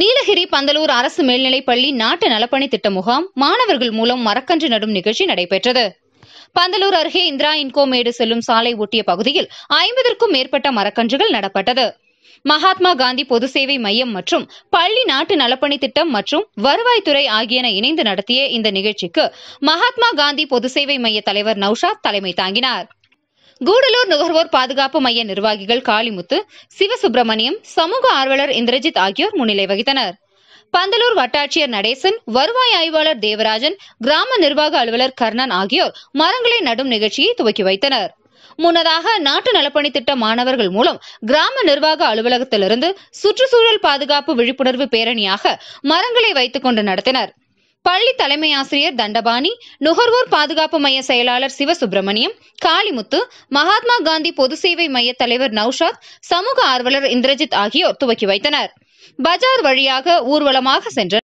நீலகிரி பந்தலூர் அரசு மேல்நிலைப்பள்ளி நாட்டு நலப்பணி திட்ட முகாம் மாணவர்கள் மூலம் மரக்கன்று நடும் நிகழ்ச்சி நடைபெற்றது பந்தலூர் அருகே இந்திரா இன்கோமேடு செல்லும் சாலை ஒட்டிய பகுதியில் ஐம்பதற்கும் மேற்பட்ட மரக்கன்றுகள் நடப்பட்டது மகாத்மா காந்தி பொது சேவை மையம் மற்றும் பள்ளி நாட்டு நலப்பணி திட்டம் மற்றும் வருவாய்த்துறை ஆகியன இணைந்து நடத்திய இந்த நிகழ்ச்சிக்கு மகாத்மா காந்தி பொது சேவை மைய தலைவர் நௌஷாத் தலைமை தாங்கினார் கூடலூர் நுகர்வோர் பாதுகாப்பு மைய நிர்வாகிகள் காளிமுத்து சிவசுப்பிரமணியம் சமூக ஆர்வலர் இந்திரஜித் ஆகியோர் முன்னிலை வகித்தனர் பந்தலூர் வட்டாட்சியர் நடேசன் வருவாய் ஆய்வாளர் தேவராஜன் கிராம நிர்வாக அலுவலர் கர்ணன் ஆகியோர் மரங்களை நடும் நிகழ்ச்சியை துவக்கி வைத்தனர் முன்னதாக நாட்டு நலப்பணி திட்ட மாணவர்கள் மூலம் கிராம நிர்வாக அலுவலகத்திலிருந்து சுற்றுச்சூழல் பாதுகாப்பு விழிப்புணர்வு பேரணியாக மரங்களை வைத்துக் கொண்டு நடத்தினர் பள்ளி தலைமை ஆசிரியர் தண்டபாணி நுகர்வோர் பாதுகாப்பு மைய செயலாளர் சிவசுப்பிரமணியம் காளிமுத்து மகாத்மா காந்தி பொது சேவை மைய தலைவர் நௌஷாத் சமூக ஆர்வலர் இந்திரஜித் ஆகியோர் துவக்கி வைத்தனர் பஜார் வழியாக ஊர்வலமாக சென்றனர்